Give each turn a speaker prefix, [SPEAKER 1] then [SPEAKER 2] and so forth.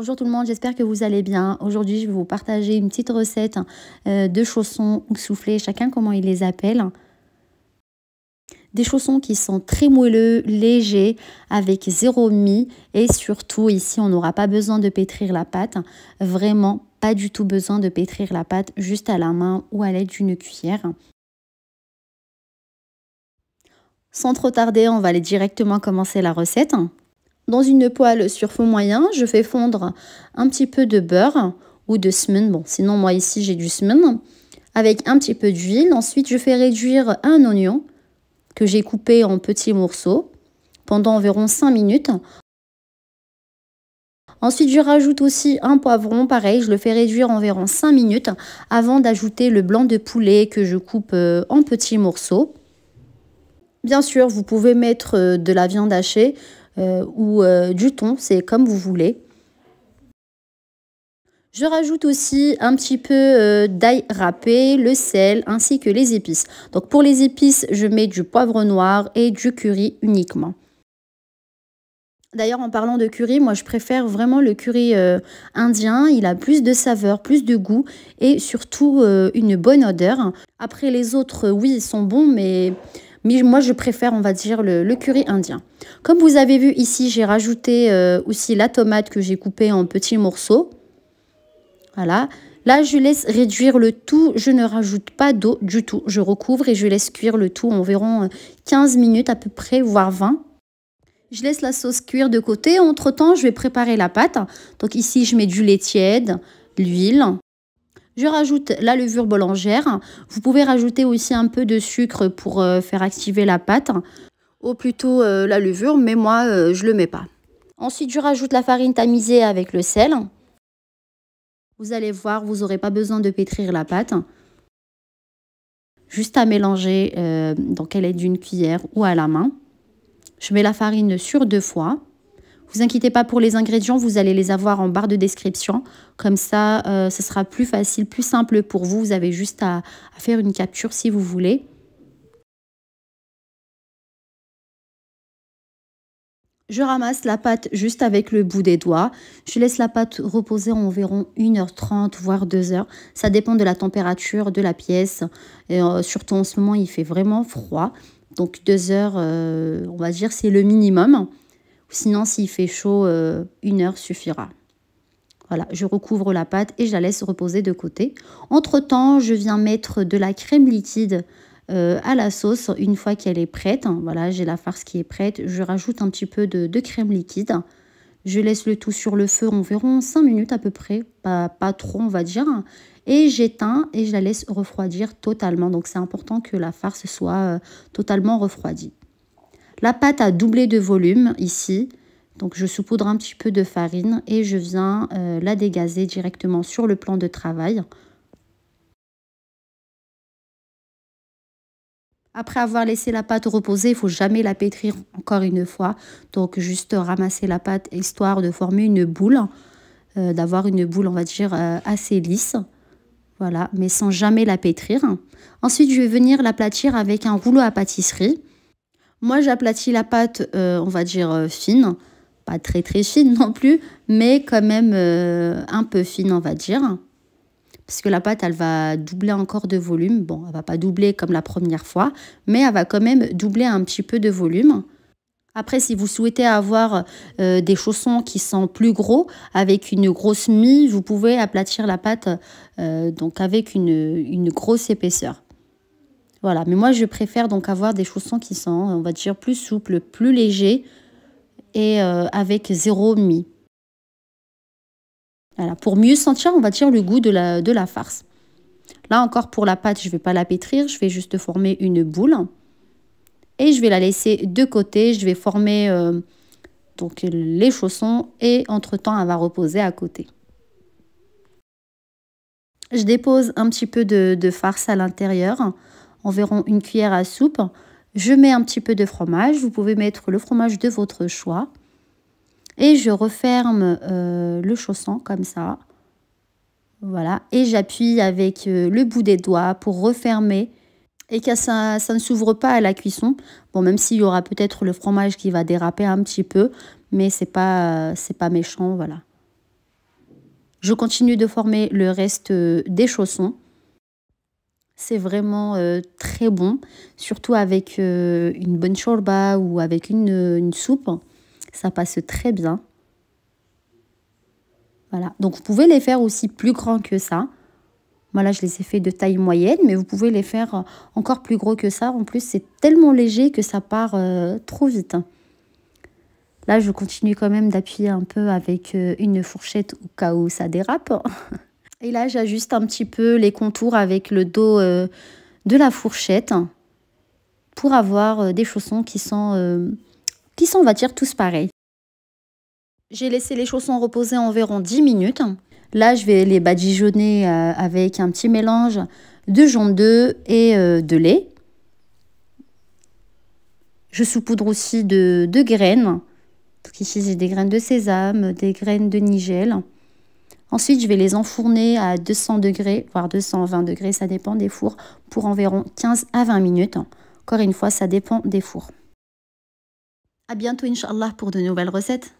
[SPEAKER 1] Bonjour tout le monde, j'espère que vous allez bien. Aujourd'hui, je vais vous partager une petite recette euh, de chaussons ou soufflés, chacun comment il les appelle. Des chaussons qui sont très moelleux, légers, avec zéro mie et surtout ici, on n'aura pas besoin de pétrir la pâte. Vraiment, pas du tout besoin de pétrir la pâte juste à la main ou à l'aide d'une cuillère. Sans trop tarder, on va aller directement commencer la recette. Dans une poêle sur feu moyen, je fais fondre un petit peu de beurre ou de semen. Bon, sinon moi ici j'ai du semen avec un petit peu d'huile. Ensuite, je fais réduire un oignon que j'ai coupé en petits morceaux pendant environ 5 minutes. Ensuite, je rajoute aussi un poivron, pareil, je le fais réduire environ 5 minutes avant d'ajouter le blanc de poulet que je coupe euh, en petits morceaux. Bien sûr, vous pouvez mettre euh, de la viande hachée. Euh, ou euh, du thon, c'est comme vous voulez. Je rajoute aussi un petit peu euh, d'ail râpé, le sel ainsi que les épices. Donc pour les épices, je mets du poivre noir et du curry uniquement. D'ailleurs, en parlant de curry, moi je préfère vraiment le curry indien. Il a plus de saveur, plus de goût et surtout une bonne odeur. Après, les autres, oui, ils sont bons, mais mais moi, je préfère, on va dire, le, curry indien. Comme vous avez vu ici, j'ai rajouté euh, aussi la tomate que j'ai coupée en petits morceaux. Voilà. Là, je laisse réduire le tout. Je ne rajoute pas d'eau du tout. Je recouvre et je laisse cuire le tout environ 15 euh, minutes à peu près, voire 20. Je laisse la sauce cuire de côté. Entre-temps, je vais préparer la pâte. Donc ici, je mets du lait tiède, l'huile, je rajoute la levure boulangère. Vous pouvez rajouter aussi un peu de sucre pour euh, faire activer la pâte. Ou plutôt euh, la levure, mais moi, euh, je ne le mets pas. Ensuite, je rajoute la farine tamisée avec le sel. Vous allez voir, vous n'aurez pas besoin de pétrir la pâte. Juste à mélanger, donc elle est d'une cuillère ou à la main. Je mets la farine sur deux fois. Vous inquiétez pas pour les ingrédients, vous allez les avoir en barre de description. Comme ça, euh, ce sera plus facile, plus simple pour vous. Vous avez juste à, faire une capture si vous voulez. Je ramasse la pâte juste avec le bout des doigts. Je laisse la pâte reposer environ 1h30, voire 2h. Ça dépend de la température de la pièce. Et euh, surtout en ce moment, il fait vraiment froid. Donc 2 h euh, on va dire, c'est le minimum. Sinon, s'il fait chaud, euh, une heure suffira. Voilà, je recouvre la pâte et je la laisse reposer de côté. Entre-temps, je viens mettre de la crème liquide euh, à la sauce une fois qu'elle est prête. Voilà, j'ai la farce qui est prête. Je rajoute un petit peu de, crème liquide. Je laisse le tout sur le feu environ 5 minutes à peu près, pas, trop on va dire. Et j'éteins et je la laisse refroidir totalement. Donc c'est important que la farce soit euh, totalement refroidie. La pâte a doublé de volume ici. Donc je saupoudre un petit peu de farine et je viens euh, la dégazer directement sur le plan de travail. Après avoir laissé la pâte reposer, il faut jamais la pétrir encore une fois. Donc juste ramasser la pâte histoire de former une boule, euh, d'avoir une boule on va dire euh, assez lisse. Voilà, mais sans jamais la pétrir. Ensuite, je vais venir l'aplatir avec un rouleau à pâtisserie. Moi, j'aplatis la pâte, euh, on va dire, euh, fine. Pas très très fine non plus, mais quand même euh, un peu fine, on va dire. Parce que la pâte, elle va doubler encore de volume. Bon, elle va pas doubler comme la première fois, mais elle va quand même doubler un petit peu de volume. Après, si vous souhaitez avoir des chaussons qui sont plus gros, avec une grosse mie, vous pouvez aplatir la pâte donc avec une grosse épaisseur. Voilà, mais moi je préfère donc avoir des chaussons qui sont, on va dire, plus souples, plus légers et euh, avec zéro mi. Voilà, pour mieux sentir, on va dire, le goût de la, de la farce. Là encore, pour la pâte, je ne vais pas la pétrir, je vais juste former une boule. Et je vais la laisser de côté, je vais former euh, donc les chaussons et entre-temps, elle va reposer à côté. Je dépose un petit peu de farce à l'intérieur environ une cuillère à soupe. Je mets un petit peu de fromage, vous pouvez mettre le fromage de votre choix. Et je referme euh, le chausson comme ça. Voilà, et j'appuie avec euh, le bout des doigts pour refermer et que ça, ça ne s'ouvre pas à la cuisson. Bon, même s'il y aura peut-être le fromage qui va déraper un petit peu, mais c'est pas c'est pas méchant, voilà. Je continue de former le reste euh, des chaussons c'est vraiment euh, très bon, surtout avec euh, une bonne chorba ou avec euh, une, soupe. Ça passe très bien. Voilà, donc vous pouvez les faire aussi plus grands que ça. Voilà, je les ai fait de taille moyenne, mais vous pouvez les faire encore plus gros que ça. En plus, c'est tellement léger que ça part trop vite. Là, je continue quand même d'appuyer un peu avec une fourchette au cas où ça dérape. Et là, j'ajuste un petit peu les contours avec le dos euh, de la fourchette pour avoir euh, des chaussons qui sont, euh, qui sont, on va dire, tous pareils. J'ai laissé les chaussons reposer environ 10 minutes. Là, je vais les badigeonner avec un petit mélange de jaune d'œuf et de lait. Je saupoudre aussi de, de graines. ici, j'ai des graines de sésame, des graines de nigel. Ensuite, je vais les enfourner à 200 degrés, voire 220 degrés, ça dépend des fours, pour environ 15 à 20 minutes. Encore une fois, ça dépend des fours. À bientôt, Inch'Allah, pour de nouvelles recettes.